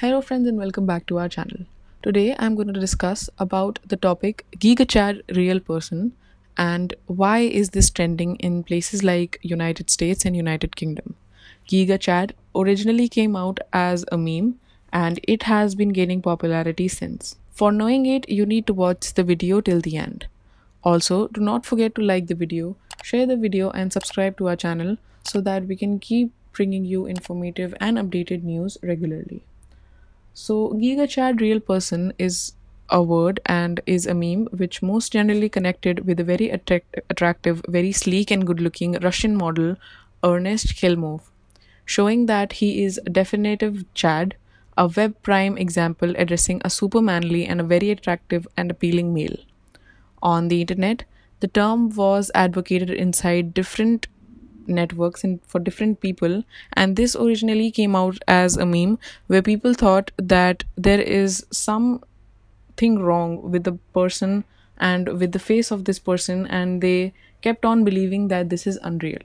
Hello friends and welcome back to our channel. Today I'm going to discuss about the topic GigaChad real person and why is this trending in places like United States and United Kingdom. GigaChad originally came out as a meme and it has been gaining popularity since. For knowing it, you need to watch the video till the end. Also, do not forget to like the video, share the video and subscribe to our channel so that we can keep bringing you informative and updated news regularly. So, Giga Chad real person is a word and is a meme which most generally connected with a very attract- attractive, very sleek and good-looking Russian model, Ernest Khilmov, showing that he is a definitive Chad, a web prime example addressing a supermanly and a very attractive and appealing male. On the internet, the term was advocated inside different networks and for different people and this originally came out as a meme where people thought that there is something wrong with the person and with the face of this person and they kept on believing that this is unreal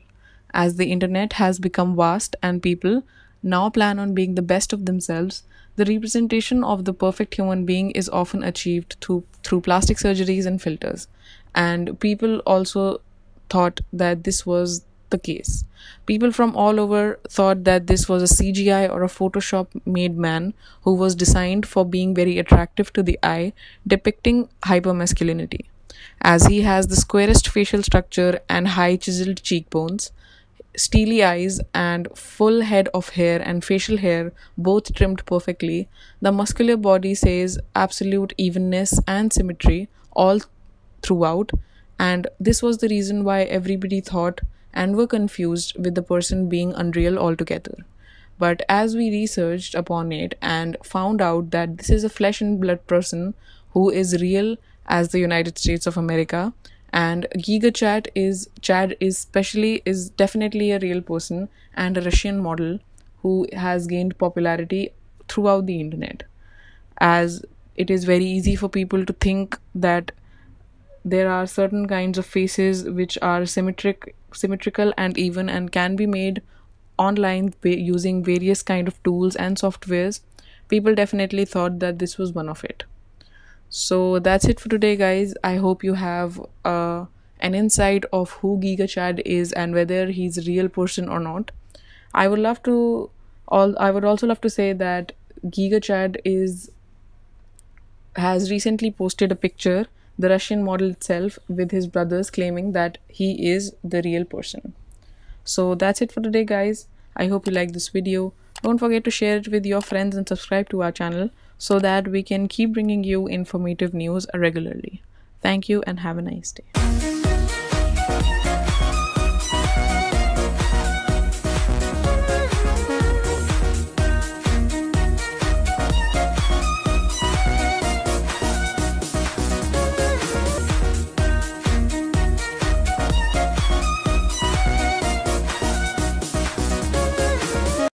as the internet has become vast and people now plan on being the best of themselves the representation of the perfect human being is often achieved through through plastic surgeries and filters and people also thought that this was the case. People from all over thought that this was a CGI or a Photoshop made man who was designed for being very attractive to the eye, depicting hypermasculinity. As he has the squarest facial structure and high chiseled cheekbones, steely eyes, and full head of hair and facial hair, both trimmed perfectly, the muscular body says absolute evenness and symmetry all throughout. And this was the reason why everybody thought and were confused with the person being unreal altogether. But as we researched upon it and found out that this is a flesh and blood person who is real as the United States of America and Giga is Chad is specially is definitely a real person and a Russian model who has gained popularity throughout the internet as it is very easy for people to think that there are certain kinds of faces which are symmetric symmetrical and even and can be made online using various kind of tools and softwares people definitely thought that this was one of it so that's it for today guys i hope you have uh, an insight of who gigachad is and whether he's a real person or not i would love to all i would also love to say that gigachad is has recently posted a picture the Russian model itself, with his brothers claiming that he is the real person. So that's it for today, guys. I hope you like this video. Don't forget to share it with your friends and subscribe to our channel so that we can keep bringing you informative news regularly. Thank you and have a nice day.